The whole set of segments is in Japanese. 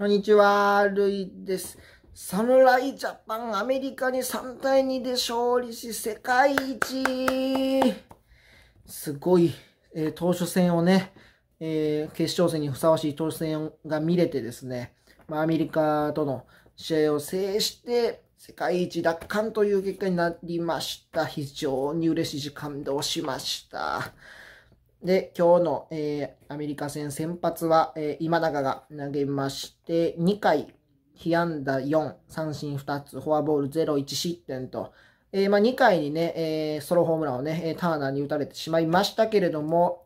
こんにちは、ルイです。侍ジャパン、アメリカに3対2で勝利し、世界一すごい、えー、投手戦をね、えー、決勝戦にふさわしい投手戦が見れてですね、まあ、アメリカとの試合を制して、世界一奪還という結果になりました。非常に嬉しい時間で押しました。で、今日の、えー、アメリカ戦先発は、えー、今永が投げまして、2回、被安打4、三振2つ、フォアボール0、1失点と、えー、まあ、2回にね、えー、ソロホームランをね、ターナーに打たれてしまいましたけれども、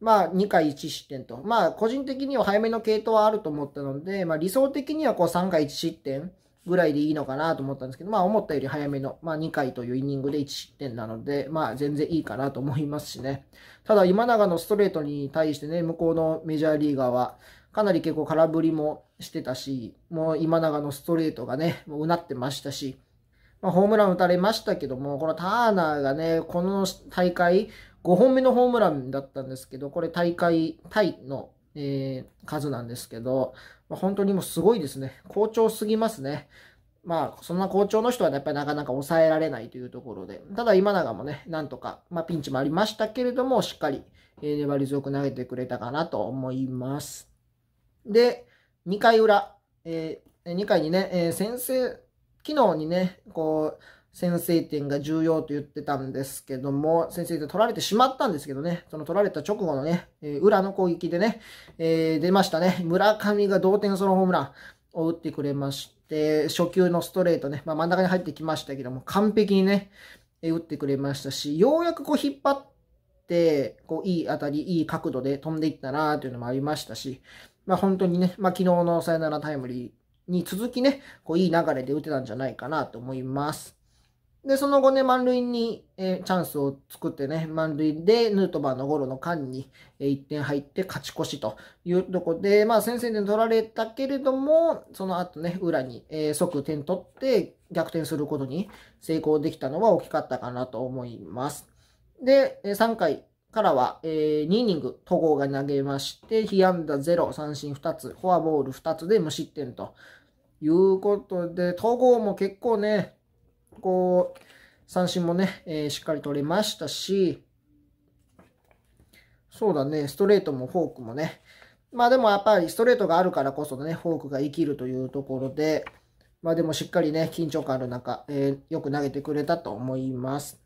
まあ、2回1失点と。まあ、個人的には早めの系統はあると思ったので、まあ、理想的にはこう3回1失点ぐらいでいいのかなと思ったんですけど、まあ思ったより早めの、まあ2回というイニングで1失点なので、まあ全然いいかなと思いますしね。ただ今永のストレートに対してね、向こうのメジャーリーガーは、かなり結構空振りもしてたし、もう今永のストレートがね、もううなってましたし、まあ、ホームラン打たれましたけども、このターナーがね、この大会、5本目のホームランだったんですけど、これ大会、タイのえー、数なんですけど、まあ、本当にもうすごいですね。好調すぎますね。まあ、そんな好調の人はやっぱりなかなか抑えられないというところで、ただ今永もね、なんとか、まあ、ピンチもありましたけれども、しっかり、え粘り強く投げてくれたかなと思います。で、2回裏、えー、2回にね、えー、先生、昨日にね、こう、先制点が重要と言ってたんですけども、先制点取られてしまったんですけどね、その取られた直後のね、えー、裏の攻撃でね、えー、出ましたね。村上が同点ソロホームランを打ってくれまして、初球のストレートね、まあ、真ん中に入ってきましたけども、完璧にね、えー、打ってくれましたし、ようやくこう引っ張って、こういい当たり、いい角度で飛んでいったなというのもありましたし、まあ本当にね、まあ昨日のサヨナラタイムリーに続きね、こういい流れで打てたんじゃないかなと思います。で、その後ね、満塁に、えー、チャンスを作ってね、満塁でヌートバーのゴロの間に、えー、1点入って勝ち越しというとこで、まあ先制点取られたけれども、その後ね、裏に、えー、即点取って逆転することに成功できたのは大きかったかなと思います。で、3回からは、えー、2イニング、戸郷が投げまして、被安打0、三振2つ、フォアボール2つで無失点ということで、戸郷も結構ね、こう、三振もね、えー、しっかり取れましたし、そうだね、ストレートもフォークもね、まあでもやっぱりストレートがあるからこそね、フォークが生きるというところで、まあでもしっかりね、緊張感ある中、えー、よく投げてくれたと思います。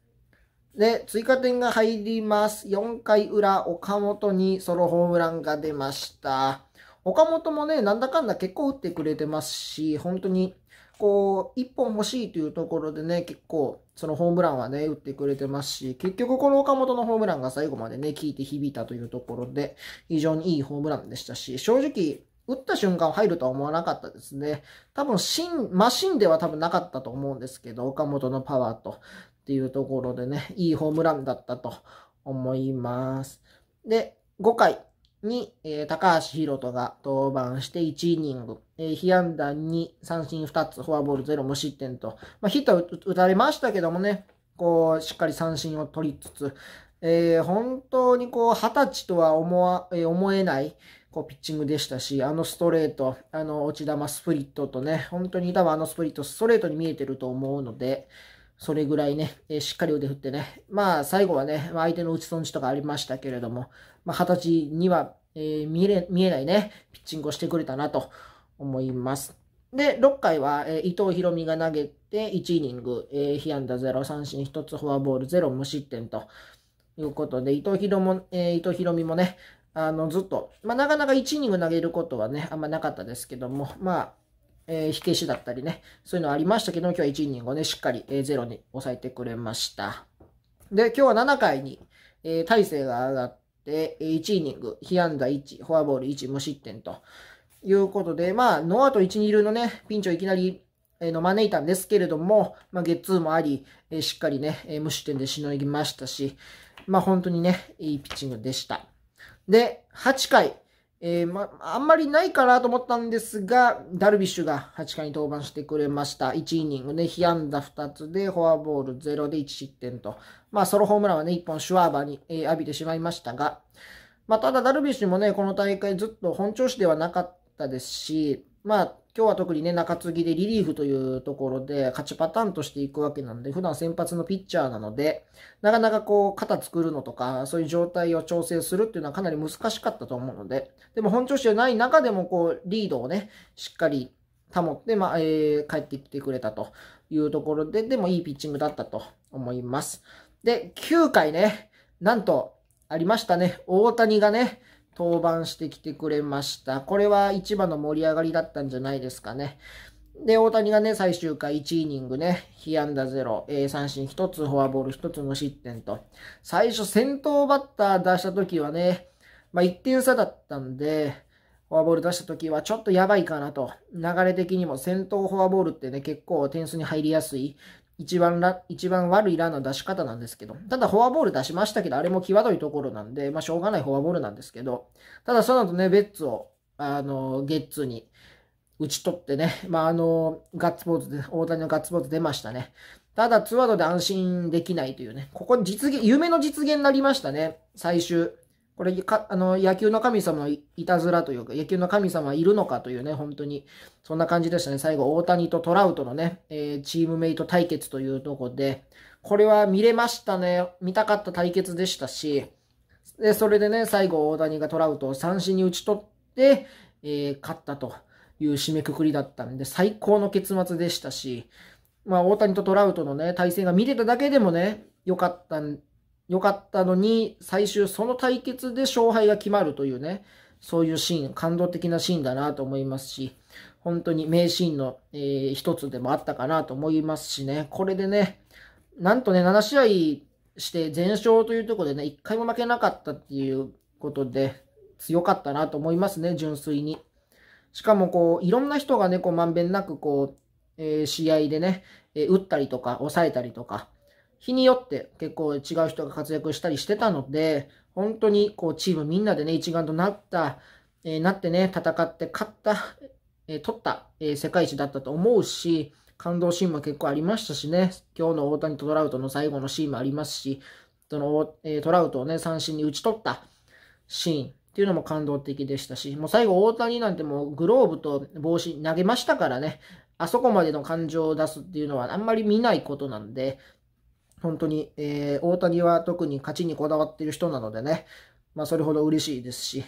で、追加点が入ります。4回裏、岡本にソロホームランが出ました。岡本もね、なんだかんだ結構打ってくれてますし、本当にこう、1本欲しいというところでね、結構、そのホームランはね、打ってくれてますし、結局この岡本のホームランが最後までね、効いて響いたというところで、非常にいいホームランでしたし、正直、打った瞬間入るとは思わなかったですね。多分、芯、マシンでは多分なかったと思うんですけど、岡本のパワーと、っていうところでね、いいホームランだったと思います。で、5回、に、えー、高橋宏斗が登板して1イニング、えー、被安打に三振2つ、フォアボール0、無失点と、まあ、ヒット打たれましたけどもね、こう、しっかり三振を取りつつ、えー、本当にこう、二十歳とは思わ、えー、思えない、こう、ピッチングでしたし、あのストレート、あの落ち球、スプリットとね、本当に多分あのスプリット、ストレートに見えてると思うので、それぐらいね、えー、しっかり腕振ってね、まあ最後はね、まあ、相手の打ち損じとかありましたけれども、まあ、二十歳には、えー、見れ見えないね、ピッチングをしてくれたなと思います。で、6回は、えー、伊藤博美が投げて1イニング、えー、被安打0、三振1つ、フォアボール0、無失点ということで、伊藤博も、えー、伊藤博美もね、あの、ずっと、まあ、なかなか1イニング投げることはね、あんまなかったですけども、まあ、えー、火消しだったりね、そういうのありましたけども、今日は1イニングをね、しっかり、えー、0に抑えてくれました。で、今日は7回に、えー、体勢が上がって、1イニング、被安打1、フォアボール1、無失点ということで、まあ、ノーアウト1、2塁のね、ピンチをいきなり、えの招いたんですけれども、まあ、ゲッツーもあり、えしっかりね、え無失点でしのぎましたし、まあ、本当にね、いいピッチングでした。で、8回、えー、ま、あんまりないかなと思ったんですが、ダルビッシュが8回に登板してくれました。1イニングで被安打2つで、フォアボール0で1失点と。まあ、ソロホームランはね、1本シュワーバーに、えー、浴びてしまいましたが、まあ、ただダルビッシュもね、この大会ずっと本調子ではなかったですし、まあ、今日は特にね、中継ぎでリリーフというところで、勝ちパターンとしていくわけなんで、普段先発のピッチャーなので、なかなかこう、肩作るのとか、そういう状態を調整するっていうのはかなり難しかったと思うので、でも本調子じゃない中でも、こう、リードをね、しっかり保って、まあ、えー、帰ってきてくれたというところで、でもいいピッチングだったと思います。で、9回ね、なんと、ありましたね。大谷がね、登板してきてくれました。これは一番の盛り上がりだったんじゃないですかね。で、大谷がね、最終回1イニングね、被安打0、えー、三振1つ、フォアボール1つ、無失点と。最初、先頭バッター出した時はね、まあ、1点差だったんで、フォアボール出した時はちょっとやばいかなと。流れ的にも先頭フォアボールってね、結構点数に入りやすい一番ら、一番悪いランの出し方なんですけど、ただフォアボール出しましたけど、あれも際どいところなんで、まあしょうがないフォアボールなんですけど、ただその後ね、ベッツを、あの、ゲッツに打ち取ってね、まああの、ガッツポーズで、大谷のガッツポーズ出ましたね。ただツアードで安心できないというね、ここ実現、夢の実現になりましたね、最終。これか、あの、野球の神様のいたずらというか、野球の神様いるのかというね、本当に、そんな感じでしたね。最後、大谷とトラウトのね、えー、チームメイト対決というとこで、これは見れましたね。見たかった対決でしたし、で、それでね、最後、大谷がトラウトを三振に打ち取って、えー、勝ったという締めくくりだったんで、最高の結末でしたし、まあ、大谷とトラウトのね、対戦が見れただけでもね、良かったん良かったのに、最終その対決で勝敗が決まるというね、そういうシーン、感動的なシーンだなと思いますし、本当に名シーンの、えー、一つでもあったかなと思いますしね、これでね、なんとね、7試合して全勝というところでね、1回も負けなかったっていうことで、強かったなと思いますね、純粋に。しかもこう、いろんな人がね、こう、まんべんなくこう、えー、試合でね、えー、打ったりとか、抑えたりとか、日によって結構違う人が活躍したりしてたので、本当にこうチームみんなでね、一丸となった、えー、なってね、戦って勝った、えー、取った、えー、世界一だったと思うし、感動シーンも結構ありましたしね、今日の大谷とトラウトの最後のシーンもありますし、その、えトラウトをね、三振に打ち取ったシーンっていうのも感動的でしたし、もう最後大谷なんてもうグローブと帽子投げましたからね、あそこまでの感情を出すっていうのはあんまり見ないことなんで、本当に、えー、大谷は特に勝ちにこだわってる人なのでね、まあ、それほど嬉しいですし、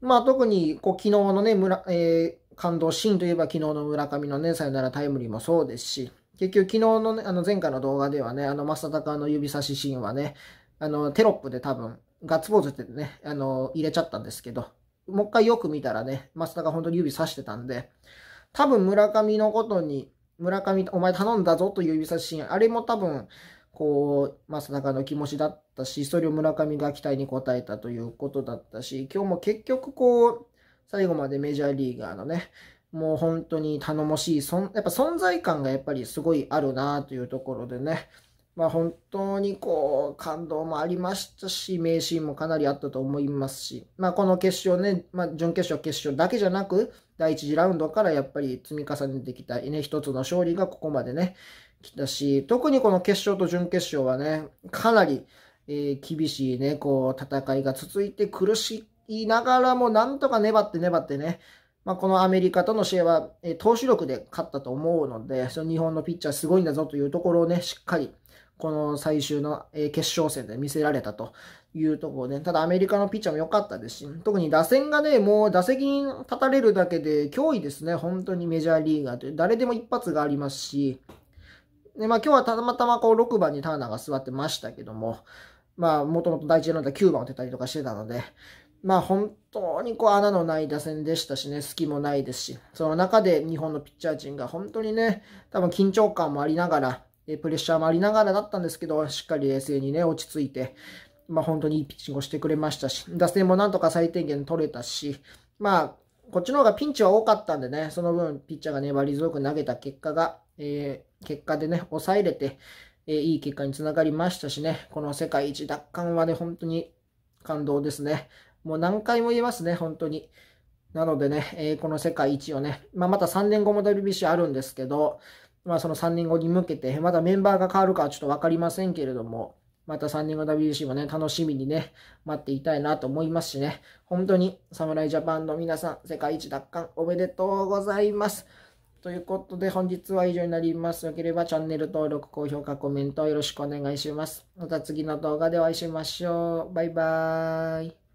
まあ、特にこう昨日のね、村えー、感動シーンといえば昨日の村上のね、さよならタイムリーもそうですし、結局昨日の,、ね、あの前回の動画ではね、あの正隆の指差しシーンはね、あのテロップで多分ガッツポーズってね、あの入れちゃったんですけど、もう一回よく見たらね、田隆本当に指差してたんで、多分村上のことに村上、お前頼んだぞという指差しシーン、あれも多分、こう、まあ、中の気持ちだったし、それを村上が期待に応えたということだったし、今日も結局こう、最後までメジャーリーガーのね、もう本当に頼もしい、そんやっぱ存在感がやっぱりすごいあるなというところでね、まあ、本当にこう、感動もありましたし、名シーンもかなりあったと思いますし、まあ、この決勝ね、まあ、準決勝、決勝だけじゃなく、第1次ラウンドからやっぱり積み重ねてきた、ね、一つの勝利がここまでね、来たし、特にこの決勝と準決勝はね、かなり、えー、厳しいね、こう、戦いが続いて苦しいながらも、なんとか粘って粘ってね、まあ、このアメリカとの試合は、えー、投手力で勝ったと思うので、その日本のピッチャーすごいんだぞというところをね、しっかり、この最終の決勝戦で見せられたというところで、ただアメリカのピッチャーも良かったですし、特に打線がね、もう打席に立たれるだけで脅威ですね、本当にメジャーリーガーという、誰でも一発がありますし、でまあ、今日はたまたまこう6番にターナーが座ってましたけども、まあ、もともと第1ラ打ンは9番を出たりとかしてたので、まあ本当にこう穴のない打線でしたしね、隙もないですし、その中で日本のピッチャー陣が本当にね、多分緊張感もありながら、プレッシャーもありながらだったんですけど、しっかり冷静にね、落ち着いて、まあ本当にいいピッチングをしてくれましたし、打線もなんとか最低限取れたし、まあ、こっちの方がピンチは多かったんでね、その分ピッチャーが粘り強く投げた結果が、えー、結果でね、抑えれて、えー、いい結果につながりましたしね、この世界一奪還はね、本当に感動ですね。もう何回も言えますね、本当に。なのでね、えー、この世界一をね、まあ、また3年後も WBC あるんですけど、まあ、その3年後に向けて、まだメンバーが変わるかはちょっと分かりませんけれども、また3年後 WBC もね、楽しみにね、待っていたいなと思いますしね、本当に侍ジャパンの皆さん、世界一奪還おめでとうございます。ということで、本日は以上になります。よければチャンネル登録、高評価、コメントよろしくお願いします。また次の動画でお会いしましょう。バイバーイ。